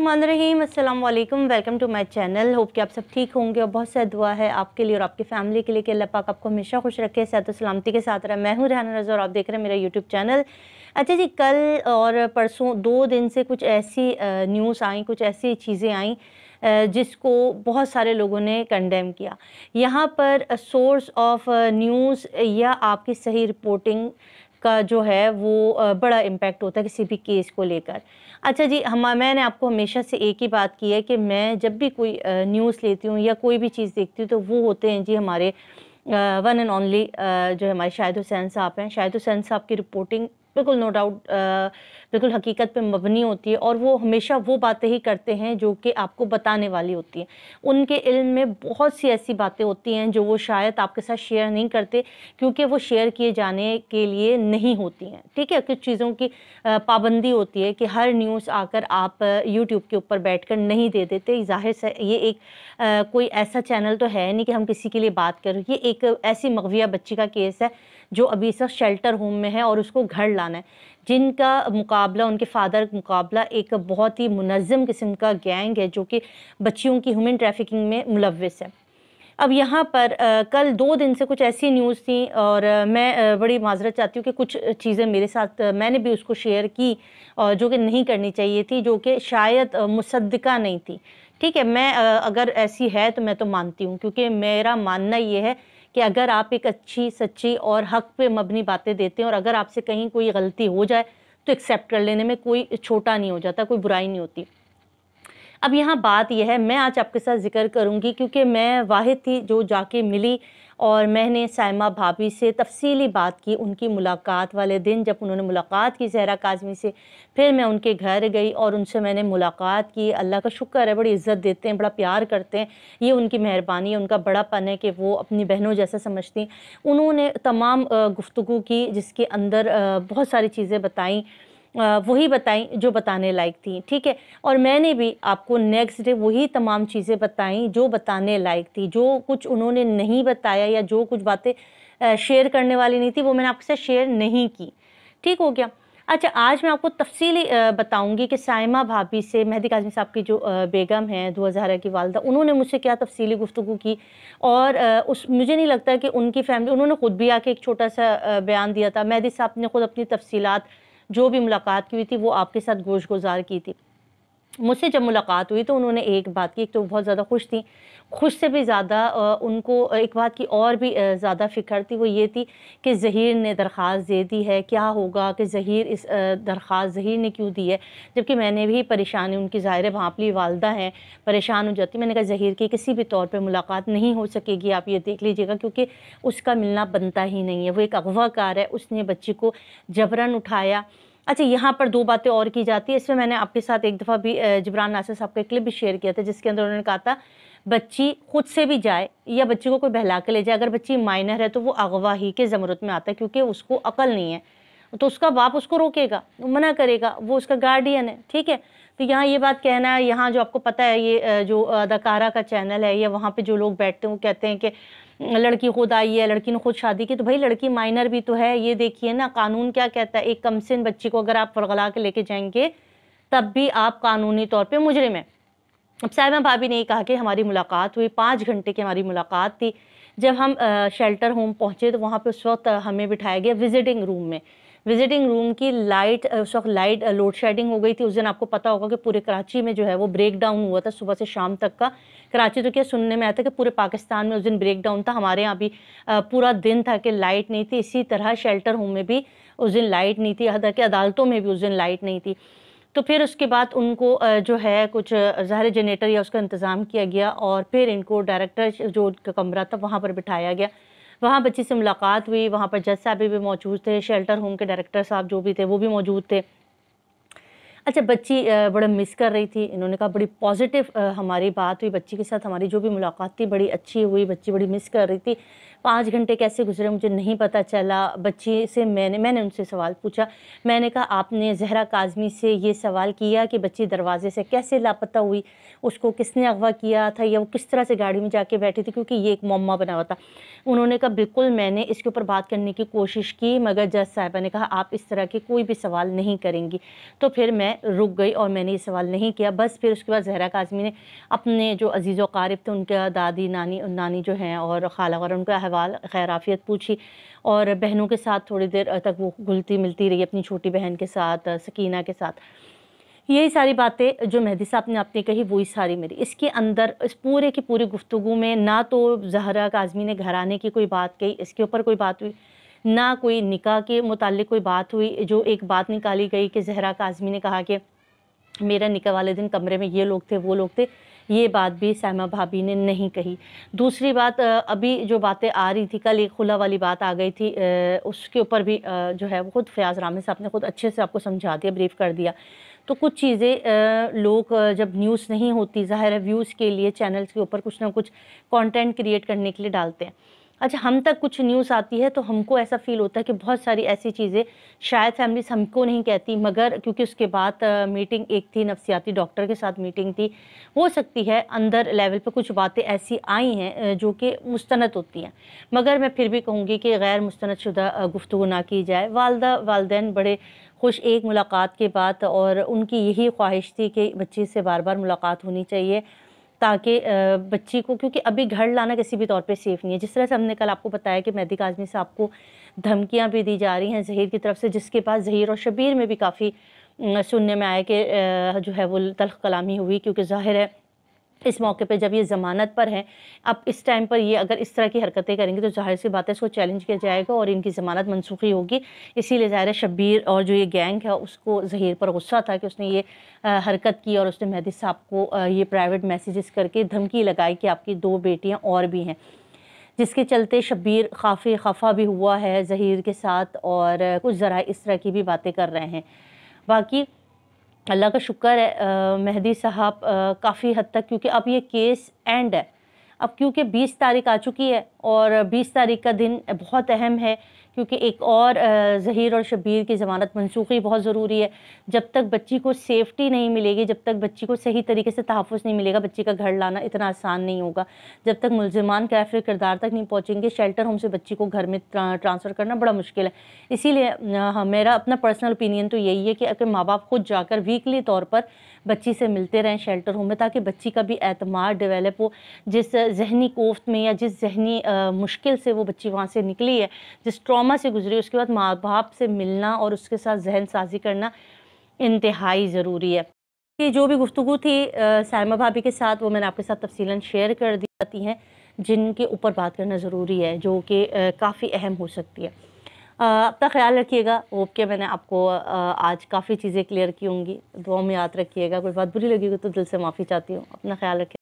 रहीम अस्सलाम वालेकुम welcome to my channel hope कि आप सब ठीक होंगे और बहुत सा दुआ है आपके लिए और आपकी फैमिली के लिए कि अल्लाह पाक आपको हमेशा खुश रखे सेहत सलामती के साथ रहा मैं हूँ रहना रजा और आप देख रहे हैं मेरा यूट्यूब चैनल अच्छा जी कल और परसों दो दिन से कुछ ऐसी न्यूज़ आई कुछ ऐसी चीज़ें आई जिसको बहुत सारे लोगों ने कंडेम किया यहाँ पर सोर्स ऑफ न्यूज़ या आपकी सही रिपोर्टिंग का जो है वो बड़ा इम्पेक्ट होता है किसी भी केस को लेकर अच्छा जी हम मैंने आपको हमेशा से एक ही बात की है कि मैं जब भी कोई न्यूज़ लेती हूँ या कोई भी चीज़ देखती हूँ तो वो होते हैं जी हमारे वन एंड ओनली जो हमारे शाहिद हुसैन साहब हैं शाहिद हुसैन साहब की रिपोर्टिंग बिल्कुल नो डाउट बिल्कुल हकीकत पे मबनी होती है और वो हमेशा वो बातें ही करते हैं जो कि आपको बताने वाली होती हैं उनके इल्म में बहुत सी ऐसी बातें होती हैं जो वो शायद आपके साथ शेयर नहीं करते क्योंकि वो शेयर किए जाने के लिए नहीं होती हैं ठीक है कुछ चीज़ों की पाबंदी होती है कि हर न्यूज़ आकर आप यूट्यूब के ऊपर बैठ नहीं दे देते जाहिर से ये एक कोई ऐसा चैनल तो है नहीं कि हम किसी के लिए बात करें ये एक ऐसी मगविया बच्ची का केस है जो अभी इस वक्त शेल्टर होम में है और उसको घर लाना है जिनका मुकाबला उनके फादर का मुकाबला एक बहुत ही मुनज़म किस्म का गैंग है जो कि बच्चियों की ह्यूमन ट्रैफिकिंग में मुलविस है अब यहाँ पर आ, कल दो दिन से कुछ ऐसी न्यूज़ थी और आ, मैं आ, बड़ी माजरत चाहती हूँ कि कुछ चीज़ें मेरे साथ आ, मैंने भी उसको शेयर की और जो कि नहीं करनी चाहिए थी जो कि शायद मुसदा नहीं थी ठीक है मैं अगर ऐसी है तो मैं तो मानती हूँ क्योंकि मेरा मानना ये है कि अगर आप एक अच्छी सच्ची और हक पे मबनी बातें देते हैं और अगर आपसे कहीं कोई गलती हो जाए तो एक्सेप्ट कर लेने में कोई छोटा नहीं हो जाता कोई बुराई नहीं होती अब यहाँ बात यह है मैं आज आपके साथ जिक्र करूँगी क्योंकि मैं वाहिद थी जो जाके मिली और मैंने सैमा भाभी से तफसीली बात की उनकी मुलाकात वाले दिन जब उन्होंने मुलाकात की जहरा काजमी से फिर मैं उनके घर गई और उनसे मैंने मुलाकात की अल्लाह का शुक्र है बड़ी इज़्ज़त देते हैं बड़ा प्यार करते हैं ये उनकी मेहरबानी है उनका बड़ापन है कि वो अपनी बहनों जैसा समझती उन्होंने तमाम गुफ्तु की जिसके अंदर बहुत सारी चीज़ें बताईं वही बताई जो बताने लायक थी ठीक है और मैंने भी आपको नेक्स्ट डे वही तमाम चीज़ें बताई जो बताने लायक थी जो कुछ उन्होंने नहीं बताया या जो कुछ बातें शेयर करने वाली नहीं थी वो मैंने आपके साथ शेयर नहीं की ठीक हो गया अच्छा आज मैं आपको तफसीली बताऊंगी कि साइमा भाभी से मेहदी काजमी साहब की जो बेगम हैं दो हज़ारा की वालदा उन्होंने मुझसे क्या तफसीली गुफ्तु की और उस मुझे नहीं लगता कि उनकी फैमिली उन्होंने ख़ुद भी आके एक छोटा सा बयान दिया था मेहदी साहब ने ख़ुद अपनी तफसीत जो भी मुलाकात की हुई थी वो आपके साथ गोश गुजार की थी मुझसे जब मुलाकात हुई तो उन्होंने एक बात की एक तो बहुत ज़्यादा खुश थी खुश से भी ज़्यादा उनको एक बात की और भी ज़्यादा फ़िक्र थी वो ये थी कि जहीर ने दरख्वास्त दे दी है क्या होगा कि जहीर इस दरख्वास्त जहीर ने क्यों दी है जबकि मैंने भी परेशानी उनकी ज़ाहिर भापली वालदा हैं परेशान हो जाती मैंने कहा जहीर की किसी भी तौर पर मुलाकात नहीं हो सकेगी आप ये देख लीजिएगा क्योंकि उसका मिलना बनता ही नहीं है वो एक अगवाकार है उसने बच्ची को जबरन उठाया अच्छा यहाँ पर दो बातें और की जाती है इसमें मैंने आपके साथ एक दफ़ा भी जबरान नासिर साहब का क्लिप भी शेयर किया था जिसके अंदर उन्होंने कहा था बच्ची खुद से भी जाए या बच्ची को कोई बहला के ले जाए अगर बच्ची माइनर है तो वो अगवा ही के ज़मरत में आता है क्योंकि उसको अकल नहीं है तो उसका बाप उसको रोकेगा मना करेगा वो उसका गार्डियन है ठीक है तो यहाँ ये बात कहना है यहाँ जो आपको पता है ये जो अदाकारा का चैनल है या वहाँ पे जो लोग बैठते हैं वो कहते हैं कि लड़की खुद आई है लड़की ने खुद शादी की तो भाई लड़की माइनर भी तो है ये देखिए ना कानून क्या कहता है एक कम सिन बच्ची को अगर आप वर्गला के लेके जाएंगे तब भी आप कानूनी तौर पर मुजरिम हैं अब साहिबा भाभी ने कहा कि हमारी मुलाकात हुई पाँच घंटे की हमारी मुलाकात थी जब हम शेल्टर होम पहुँचे तो वहाँ पर उस वक्त हमें बिठाया गया विजिटिंग रूम में विजिटिंग रूम की लाइट उस वक्त लाइट लोड शेडिंग हो गई थी उस दिन आपको पता होगा कि पूरे कराची में जो है वो ब्रेक डाउन हुआ था सुबह से शाम तक का कराची तो क्या सुनने में आया था कि पूरे पाकिस्तान में उस दिन ब्रेक डाउन था हमारे यहाँ भी पूरा दिन था कि लाइट नहीं थी इसी तरह शेल्टर होम में भी उस दिन लाइट नहीं थी यहाँ अदालतों में भी उस दिन लाइट नहीं थी तो फिर उसके बाद उनको जो है कुछ ज़ाहिर जनरेटर या उसका इंतज़ाम किया गया और फिर इनको डायरेक्टर जो कमरा था वहाँ पर बिठाया गया वहाँ बच्ची से मुलाकात हुई वहाँ पर जज साहब भी मौजूद थे शेल्टर होम के डायरेक्टर साहब जो भी थे वो भी मौजूद थे अच्छा बच्ची बड़ा मिस कर रही थी इन्होंने कहा बड़ी पॉजिटिव हमारी बात हुई बच्ची के साथ हमारी जो भी मुलाकात थी बड़ी अच्छी हुई बच्ची बड़ी मिस कर रही थी पाँच घंटे कैसे गुजरे मुझे नहीं पता चला बच्ची से मैंने मैंने उनसे सवाल पूछा मैंने कहा आपने जहरा काजमी से ये सवाल किया कि बच्ची दरवाजे से कैसे लापता हुई उसको किसने अगवा किया था या वो किस तरह से गाड़ी में जाके बैठी थी क्योंकि ये एक मम्मा बना हुआ था उन्होंने कहा बिल्कुल मैंने इसके ऊपर बात करने की कोशिश की मगर जज साहिबा ने कहा आप इस तरह के कोई भी सवाल नहीं करेंगी तो फिर मैं रुक गई और मैंने ये सवाल नहीं किया बस फिर उसके बाद जहरा काजमी ने अपने जो अजीज़ वारब थे उनका दादी नानी नानी जो हैं और खाला वगैरह उनका अहवाल खैराफियत पूछी और बहनों के साथ थोड़ी देर तक वो घुलती मिलती रही अपनी छोटी बहन के साथ सकीना के साथ यही सारी बातें जो मेहदी साहब ने आपने कही वही सारी मेरी इसके अंदर इस पूरे की पूरी गुफ्तु में ना तो जहरा काजमी ने घर आने की कोई बात कही इसके ऊपर कोई बात हुई ना कोई निकाह के मुतल कोई बात हुई जो एक बात निकाली गई कि जहरा काजमी ने कहा कि मेरा निकाह वाले दिन कमरे में ये लोग थे वो लोग थे ये बात भी सैमा भाभी ने नहीं कही दूसरी बात अभी जो बातें आ रही थी कल एक खुला वाली बात आ गई थी उसके ऊपर भी जो है वो खुद फयाज रामे साहब ने खुद अच्छे से आपको समझा दिया ब्रीफ कर दिया तो कुछ चीज़ें लोग जब न्यूज़ नहीं होती ज़ाहिर है व्यूज़ के लिए चैनल्स के ऊपर कुछ ना कुछ कंटेंट क्रिएट करने के लिए डालते हैं अच्छा हम तक कुछ न्यूज़ आती है तो हमको ऐसा फील होता है कि बहुत सारी ऐसी चीज़ें शायद फैमिलीज हमको नहीं कहती मगर क्योंकि उसके बाद मीटिंग एक थी नफसियाती डॉक्टर के साथ मीटिंग थी हो सकती है अंदर लेवल पर कुछ बातें ऐसी आई हैं जो कि मुस्ंद होती हैं मगर मैं फिर भी कहूँगी कि गैर शुदा गुफ्तु ना की जाए वालदा वालदे बड़े खुश एक मुलाकात के बाद और उनकी यही ख्वाहिश थी कि बच्ची से बार बार मुलाकात होनी चाहिए ताकि बच्ची को क्योंकि अभी घर लाना किसी भी तौर पे सेफ़ नहीं है जिस तरह से हमने कल आपको बताया कि मैदिक आजमी साहब को धमकियां भी दी जा रही हैं जहीर की तरफ से जिसके पास जहीर और शबीर में भी काफ़ी सुनने में आया कि जो है वो तलख कलामी हुई क्योंकि जाहिर है इस मौके पे जब ये ज़मानत पर है अब इस टाइम पर ये अगर इस तरह की हरकतें करेंगे तो जाहिर सी बात है इसको चैलेंज किया जाएगा और इनकी ज़मानत मनसूखी होगी इसीलिए ज़ाहिर शब्बीर और जो ये गैंग है उसको जहीर पर गुस्सा था कि उसने ये हरकत की और उसने मेहदी साहब को ये प्राइवेट मैसेजेस करके धमकी लगाई कि आपकी दो बेटियाँ और भी हैं जिसके चलते शब्बीर काफ़ी खफा भी हुआ है जहीर के साथ और कुछ ज़रा इस तरह की भी बातें कर रहे हैं बाकी अल्लाह का शुक्र है मेहदी साहब काफ़ी हद तक क्योंकि अब ये केस एंड है अब क्योंकि 20 तारीख आ चुकी है और 20 तारीख का दिन बहुत अहम है क्योंकि एक और जहीर और शबीर की ज़मानत मनसूखी बहुत ज़रूरी है जब तक बच्ची को सेफ्टी नहीं मिलेगी जब तक बच्ची को सही तरीके से तहफ़ नहीं मिलेगा बच्ची का घर लाना इतना आसान नहीं होगा जब तक मुलजमान कैफे किरदार तक नहीं पहुँचेंगे शेल्टर होम से बच्ची को घर में ट्रांसफ़र करना बड़ा मुश्किल है इसीलिए मेरा अपना पर्सनल ओपिनियन तो यही है कि अगर माँ बाप खुद जाकर वीकली तौर पर बच्ची से मिलते रहें शेल्टर होम में ताकि बच्ची का भी एतमाद डेवलप हो जिस जहनी कोफ्त में या जिस जहनी मुश्किल से वो बच्ची वहाँ से निकली है जिस ट्रामा से गुजरी उसके बाद माँ बाप से मिलना और उसके साथ जहन साजी करना इंतहाई ज़रूरी है कि जो भी गुफ्तु थी सायमा भाभी के साथ वो मैंने आपके साथ तफसीला शेयर कर दी जाती हैं जिनके ऊपर बात करना ज़रूरी है जो कि काफ़ी अहम हो सकती है अपना ख्याल रखिएगा होप के मैंने आपको आज काफ़ी चीज़ें क्लियर की होंगी दुआ में याद रखिएगा कोई बात बुरी लगी हो तो दिल से माफ़ी चाहती हूँ अपना ख्याल रखिए